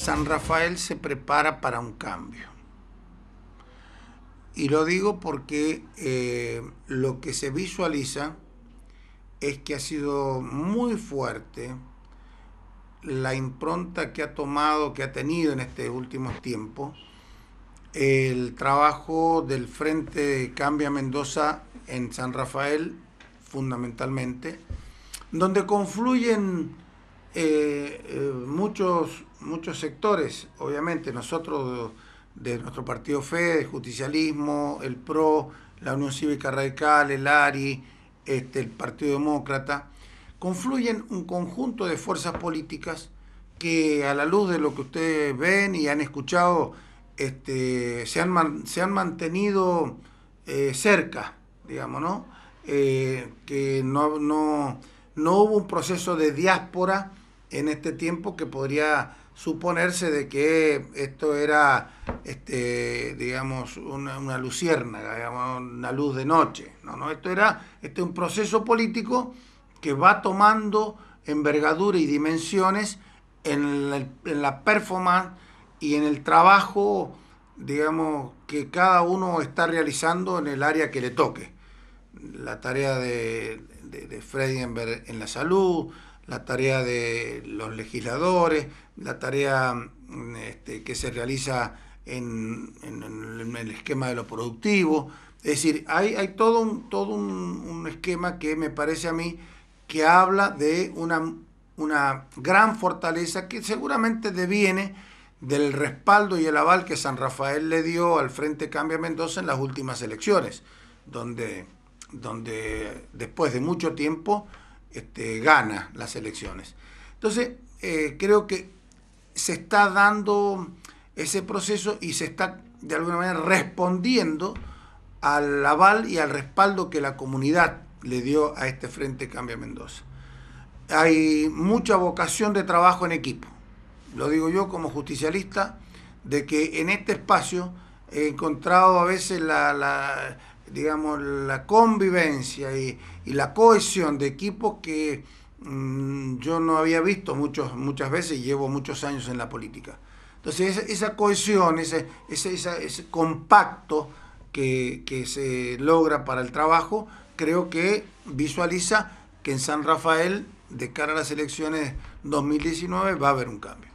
San Rafael se prepara para un cambio. Y lo digo porque eh, lo que se visualiza es que ha sido muy fuerte la impronta que ha tomado, que ha tenido en este últimos tiempos, el trabajo del Frente Cambia Mendoza en San Rafael, fundamentalmente, donde confluyen muchos, muchos sectores, obviamente, nosotros de nuestro partido FED, el justicialismo, el PRO, la Unión Cívica Radical, el ARI, este, el Partido Demócrata, confluyen un conjunto de fuerzas políticas que a la luz de lo que ustedes ven y han escuchado, este, se, han mantenido eh, cerca, digamos, ¿no? Eh, que no, no, no hubo un proceso de diáspora en este tiempo que podría suponerse de que esto era, este, digamos, una, una luciérnaga, una luz de noche. No, no, esto era este, un proceso político que va tomando envergadura y dimensiones en la, performance y en el trabajo, digamos, que cada uno está realizando en el área que le toque. La tarea de, de, en la salud, la tarea de los legisladores, la tarea mm, este, que se realiza en, el esquema de lo productivo. Es decir, hay, hay todo, un, todo un, esquema que me parece a mí que habla de una, una gran fortaleza que seguramente deviene del respaldo y el aval que San Rafael le dio al Frente Cambia Mendoza en las últimas elecciones, donde, donde después de mucho tiempo este, gana las elecciones. Entonces, eh, creo que se está dando ese proceso y se está de alguna manera respondiendo al aval y al respaldo que la comunidad le dio a este Frente Cambia Mendoza. Hay mucha vocación de trabajo en equipo. Lo digo yo como justicialista, de que en este espacio he encontrado a veces la digamos, la convivencia y, la cohesión de equipos que mm, yo no había visto muchos, muchas veces y llevo muchos años en la política. Entonces, esa, cohesión, ese, ese, compacto que, que se logra para el trabajo, creo que visualiza que en San Rafael, de cara a las elecciones 2019, va a haber un cambio.